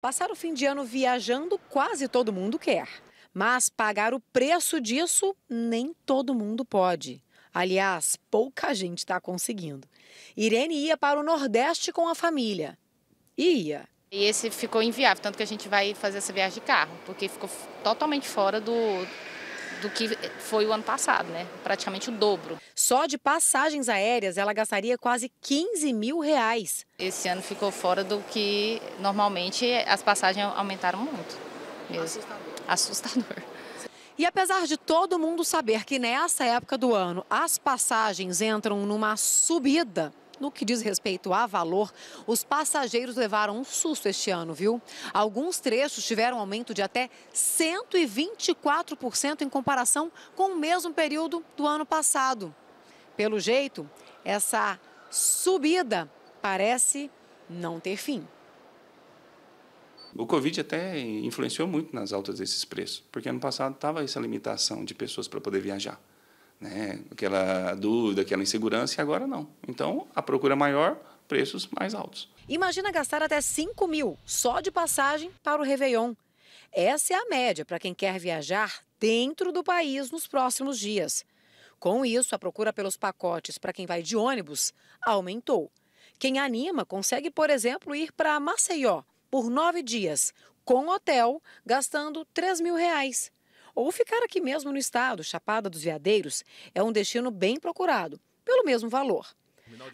Passar o fim de ano viajando, quase todo mundo quer. Mas pagar o preço disso, nem todo mundo pode. Aliás, pouca gente está conseguindo. Irene ia para o Nordeste com a família. Ia. E esse ficou inviável, tanto que a gente vai fazer essa viagem de carro, porque ficou totalmente fora do, do que foi o ano passado, né? Praticamente o dobro. Só de passagens aéreas ela gastaria quase 15 mil reais. Esse ano ficou fora do que normalmente as passagens aumentaram muito. Mesmo. Assustador. Assustador. E apesar de todo mundo saber que nessa época do ano as passagens entram numa subida, no que diz respeito a valor, os passageiros levaram um susto este ano, viu? Alguns trechos tiveram aumento de até 124% em comparação com o mesmo período do ano passado. Pelo jeito, essa subida parece não ter fim. O Covid até influenciou muito nas altas desses preços, porque ano passado estava essa limitação de pessoas para poder viajar né? aquela dúvida, aquela insegurança, e agora não. Então, a procura maior, preços mais altos. Imagina gastar até 5 mil só de passagem para o Réveillon. Essa é a média para quem quer viajar dentro do país nos próximos dias. Com isso, a procura pelos pacotes para quem vai de ônibus aumentou. Quem anima consegue, por exemplo, ir para Maceió por nove dias, com hotel, gastando 3 mil reais ou ficar aqui mesmo no estado. Chapada dos Veadeiros é um destino bem procurado, pelo mesmo valor.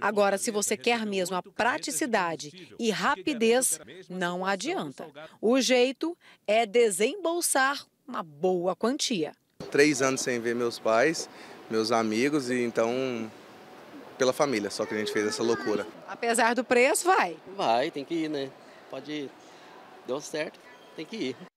Agora, se você quer mesmo a praticidade e rapidez, não adianta. O jeito é desembolsar uma boa quantia. Três anos sem ver meus pais, meus amigos e então pela família, só que a gente fez essa loucura. Apesar do preço, vai? Vai, tem que ir, né? Pode ir. Deu certo, tem que ir.